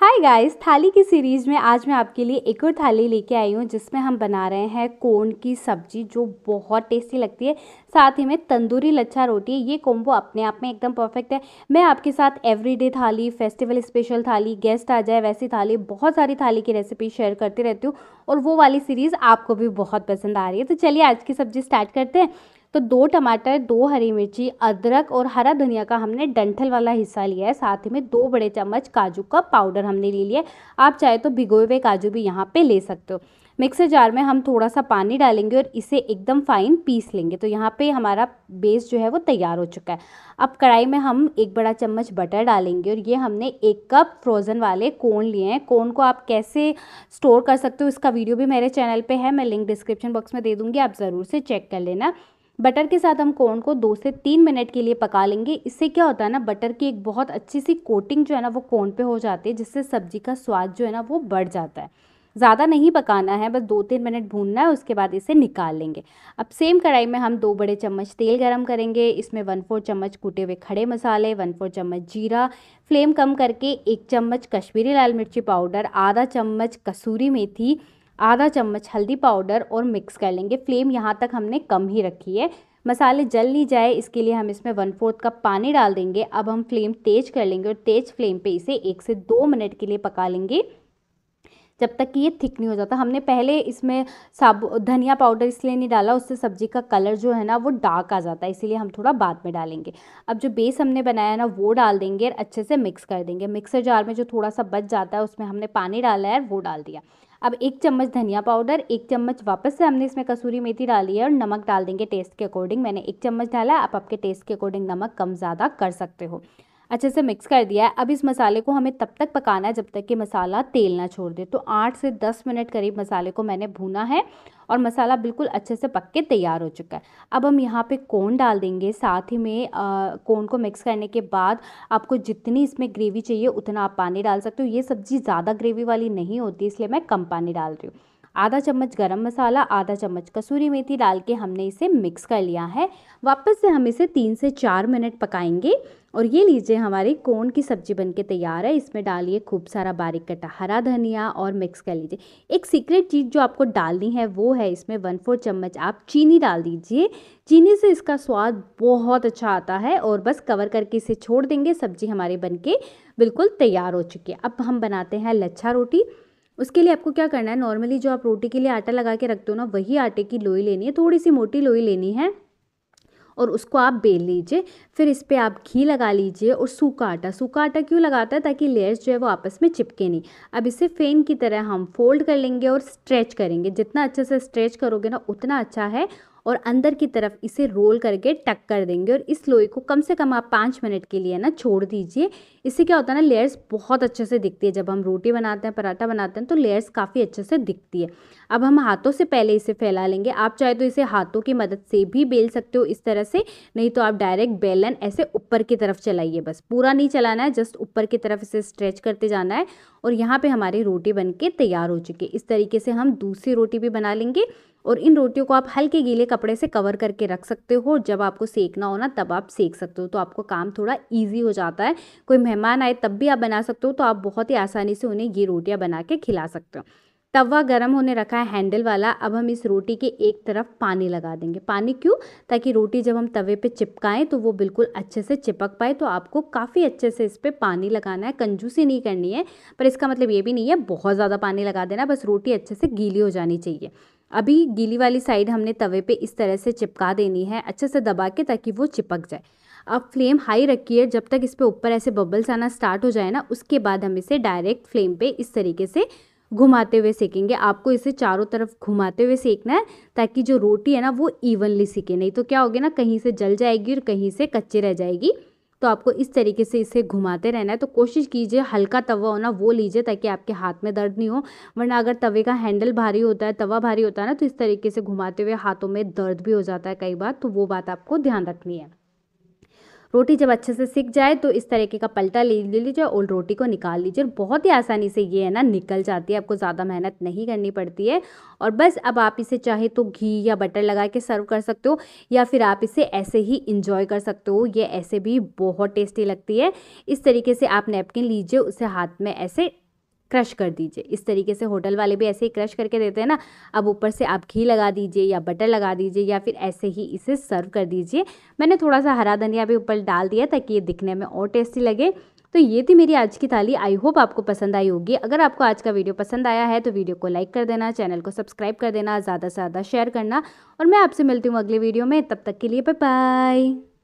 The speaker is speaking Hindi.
हाय गाइस थाली की सीरीज़ में आज मैं आपके लिए एक और थाली लेके आई हूँ जिसमें हम बना रहे हैं कोन की सब्जी जो बहुत टेस्टी लगती है साथ ही में तंदूरी लच्छा रोटी ये कॉम्बो अपने आप में एकदम परफेक्ट है मैं आपके साथ एवरीडे थाली फेस्टिवल स्पेशल थाली गेस्ट आ जाए वैसी थाली बहुत सारी थाली की रेसिपी शेयर करती रहती हूँ और वो वाली सीरीज़ आपको भी बहुत पसंद आ रही है तो चलिए आज की सब्जी स्टार्ट करते हैं तो दो टमाटर दो हरी मिर्ची अदरक और हरा धनिया का हमने डंठल वाला हिस्सा लिया है साथ ही में दो बड़े चम्मच काजू का पाउडर हमने ले लिया है आप चाहे तो भिगोए हुए काजू भी यहाँ पे ले सकते हो मिक्सर जार में हम थोड़ा सा पानी डालेंगे और इसे एकदम फाइन पीस लेंगे तो यहाँ पे हमारा बेस जो है वो तैयार हो चुका है अब कढ़ाई में हम एक बड़ा चम्मच बटर डालेंगे और ये हमने एक कप फ्रोज़न वाले कोन लिए हैं कोन को आप कैसे स्टोर कर सकते हो इसका वीडियो भी मेरे चैनल पे है मैं लिंक डिस्क्रिप्शन बॉक्स में दे दूँगी आप ज़रूर से चेक कर लेना बटर के साथ हम कॉर्न को दो से तीन मिनट के लिए पका लेंगे इससे क्या होता है ना बटर की एक बहुत अच्छी सी कोटिंग जो है ना वो कॉर्न पे हो जाती है जिससे सब्जी का स्वाद जो है ना वो बढ़ जाता है ज़्यादा नहीं पकाना है बस दो तीन मिनट भूनना है उसके बाद इसे निकाल लेंगे अब सेम कढ़ाई में हम दो बड़े चम्मच तेल गरम करेंगे इसमें वन फोर चम्मच कूटे हुए खड़े मसाले वन फोर चम्मच जीरा फ्लेम कम करके एक चम्मच कश्मीरी लाल मिर्ची पाउडर आधा चम्मच कसूरी मेथी आधा चम्मच हल्दी पाउडर और मिक्स कर लेंगे फ्लेम यहाँ तक हमने कम ही रखी है मसाले जल नहीं जाए इसके लिए हम इसमें वन फोर्थ कप पानी डाल देंगे अब हम फ्लेम तेज़ कर लेंगे और तेज़ फ्लेम पे इसे एक से दो मिनट के लिए पका लेंगे जब तक कि ये थिक नहीं हो जाता हमने पहले इसमें साबु धनिया पाउडर इसलिए नहीं डाला उससे सब्ज़ी का कलर जो है ना वो डार्क आ जाता है इसीलिए हम थोड़ा बाद में डालेंगे अब जो बेस हमने बनाया ना वो डाल देंगे और अच्छे से मिक्स कर देंगे मिक्सर जार में जो थोड़ा सा बच जाता है उसमें हमने पानी डाला है वो डाल दिया अब एक चम्मच धनिया पाउडर एक चम्मच वापस से हमने इसमें कसूरी मेथी डाली है और नमक डाल देंगे टेस्ट के अकॉर्डिंग मैंने एक चम्मच डाला आप आपके टेस्ट के अकॉर्डिंग नमक कम ज़्यादा कर सकते हो अच्छे से मिक्स कर दिया है अब इस मसाले को हमें तब तक पकाना है जब तक कि मसाला तेल ना छोड़ दे तो आठ से दस मिनट करीब मसाले को मैंने भूना है और मसाला बिल्कुल अच्छे से पक के तैयार हो चुका है अब हम यहाँ पे कोन डाल देंगे साथ ही में कोन को मिक्स करने के बाद आपको जितनी इसमें ग्रेवी चाहिए उतना आप पानी डाल सकते हो ये सब्ज़ी ज़्यादा ग्रेवी वाली नहीं होती इसलिए मैं कम पानी डाल रही हूँ आधा चम्मच गरम मसाला आधा चम्मच कसूरी मेथी डाल के हमने इसे मिक्स कर लिया है वापस से हम इसे तीन से चार मिनट पकाएंगे और ये लीजिए हमारी कोन की सब्जी बनके तैयार है इसमें डालिए खूब सारा बारीक कटा हरा धनिया और मिक्स कर लीजिए एक सीक्रेट चीज़ जो आपको डालनी है वो है इसमें वन फोर चम्मच आप चीनी डाल दीजिए चीनी से इसका स्वाद बहुत अच्छा आता है और बस कवर करके इसे छोड़ देंगे सब्जी हमारी बनके बिल्कुल तैयार हो चुकी है अब हम बनाते हैं लच्छा रोटी उसके लिए आपको क्या करना है नॉर्मली जो आप रोटी के लिए आटा लगा के रखते हो ना वही आटे की लोई लेनी है थोड़ी सी मोटी लोई लेनी है और उसको आप बेल लीजिए फिर इस पर आप घी लगा लीजिए और सूखा आटा सूखा आटा क्यों लगाता है ताकि लेयर्स जो है वो आपस में चिपके नहीं अब इसे फेन की तरह हम फोल्ड कर लेंगे और स्ट्रेच करेंगे जितना अच्छे से स्ट्रेच करोगे ना उतना अच्छा है और अंदर की तरफ इसे रोल करके टक कर देंगे और इस लोई को कम से कम आप पाँच मिनट के लिए ना छोड़ दीजिए इससे क्या होता है ना लेयर्स बहुत अच्छे से दिखती है जब हम रोटी बनाते हैं पराठा बनाते हैं तो लेयर्स काफ़ी अच्छे से दिखती है अब हम हाथों से पहले इसे फैला लेंगे आप चाहे तो इसे हाथों की मदद से भी बेल सकते हो इस तरह से नहीं तो आप डायरेक्ट बेलन ऐसे ऊपर की तरफ चलाइए बस पूरा नहीं चलाना है जस्ट ऊपर की तरफ इसे स्ट्रेच करते जाना है और यहाँ पर हमारी रोटी बन तैयार हो चुकी है इस तरीके से हम दूसरी रोटी भी बना लेंगे और इन रोटियों को आप हल्के गीले कपड़े से कवर करके रख सकते हो जब आपको सेकना हो ना तब आप सेक सकते हो तो आपको काम थोड़ा ईजी हो जाता है कोई मेहमान आए तब भी आप बना सकते हो तो आप बहुत ही आसानी से उन्हें ये रोटियाँ बना के खिला सकते हो तवा गरम होने रखा है हैंडल वाला अब हम इस रोटी के एक तरफ पानी लगा देंगे पानी क्यों ताकि रोटी जब हम तवे पे चिपकाएं तो वो बिल्कुल अच्छे से चिपक पाए तो आपको काफ़ी अच्छे से इस पर पानी लगाना है कंजूसी नहीं करनी है पर इसका मतलब ये भी नहीं है बहुत ज़्यादा पानी लगा देना बस रोटी अच्छे से गीली हो जानी चाहिए अभी गीली वाली साइड हमने तवे पे इस तरह से चिपका देनी है अच्छे से दबा के ताकि वो चिपक जाए अब फ्लेम हाई रखिए जब तक इस पर ऊपर ऐसे बबल्स आना स्टार्ट हो जाए ना उसके बाद हम इसे डायरेक्ट फ्लेम पे इस तरीके से घुमाते हुए सेकेंगे आपको इसे चारों तरफ घुमाते हुए सेकना है ताकि जो रोटी है ना वो इवनली सीके नहीं तो क्या होगी ना कहीं से जल जाएगी और कहीं से कच्चे रह जाएगी तो आपको इस तरीके से इसे घुमाते रहना है तो कोशिश कीजिए हल्का तवा होना वो लीजिए ताकि आपके हाथ में दर्द नहीं हो वरना अगर तवे का हैंडल भारी होता है तवा भारी होता है ना तो इस तरीके से घुमाते हुए हाथों में दर्द भी हो जाता है कई बार तो वो बात आपको ध्यान रखनी है रोटी जब अच्छे से सिक जाए तो इस तरीके का पलटा ले लीजिए और रोटी को निकाल लीजिए और बहुत ही आसानी से ये है ना निकल जाती है आपको ज़्यादा मेहनत नहीं करनी पड़ती है और बस अब आप इसे चाहे तो घी या बटर लगा के सर्व कर सकते हो या फिर आप इसे ऐसे ही इंजॉय कर सकते हो ये ऐसे भी बहुत टेस्टी लगती है इस तरीके से आप नैपकिन लीजिए उसे हाथ में ऐसे क्रश कर दीजिए इस तरीके से होटल वाले भी ऐसे ही क्रश करके देते हैं ना अब ऊपर से आप घी लगा दीजिए या बटर लगा दीजिए या फिर ऐसे ही इसे सर्व कर दीजिए मैंने थोड़ा सा हरा धनिया भी ऊपर डाल दिया ताकि ये दिखने में और टेस्टी लगे तो ये थी मेरी आज की थाली आई होप आपको पसंद आई होगी अगर आपको आज का वीडियो पसंद आया है तो वीडियो को लाइक कर देना चैनल को सब्सक्राइब कर देना ज़्यादा से ज़्यादा शेयर करना और मैं आपसे मिलती हूँ अगले वीडियो में तब तक के लिए बाय बाय